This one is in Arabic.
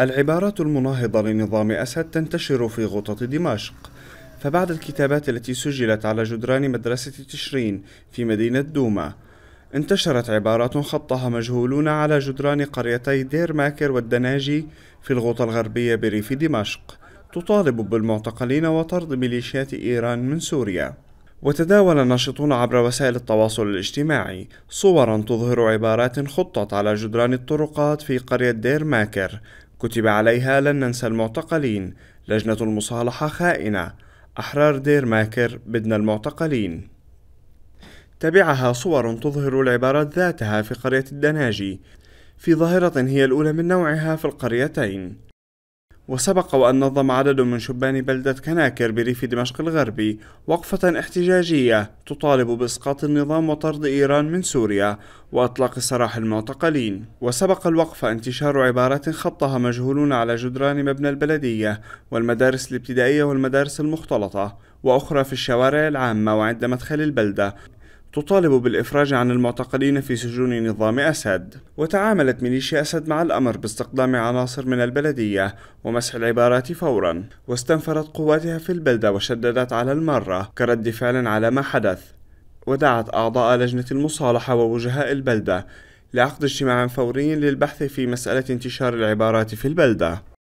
العبارات المناهضة لنظام أسد تنتشر في غوطة دمشق فبعد الكتابات التي سجلت على جدران مدرسة تشرين في مدينة دوما انتشرت عبارات خطها مجهولون على جدران قريتي دير ماكر والدناجي في الغوطة الغربية بريف دمشق تطالب بالمعتقلين وطرد ميليشيات إيران من سوريا وتداول الناشطون عبر وسائل التواصل الاجتماعي صورا تظهر عبارات خطت على جدران الطرقات في قرية دير ماكر كتب عليها لن ننسى المعتقلين لجنة المصالحة خائنة أحرار دير ماكر بدنا المعتقلين تبعها صور تظهر العبارات ذاتها في قرية الدناجي في ظاهرة هي الأولى من نوعها في القريتين وسبق وأن نظم عدد من شبان بلدة كناكر بريف دمشق الغربي وقفة احتجاجية تطالب بإسقاط النظام وطرد إيران من سوريا وإطلاق سراح المعتقلين وسبق الوقفة انتشار عبارات خطها مجهولون على جدران مبنى البلدية والمدارس الابتدائية والمدارس المختلطة وأخرى في الشوارع العامة وعند مدخل البلدة تطالب بالإفراج عن المعتقلين في سجون نظام أسد وتعاملت ميليشيا أسد مع الأمر باستقدام عناصر من البلدية ومسح العبارات فورا واستنفرت قواتها في البلدة وشددت على المرة كرد فعل على ما حدث ودعت أعضاء لجنة المصالحة ووجهاء البلدة لعقد اجتماع فوري للبحث في مسألة انتشار العبارات في البلدة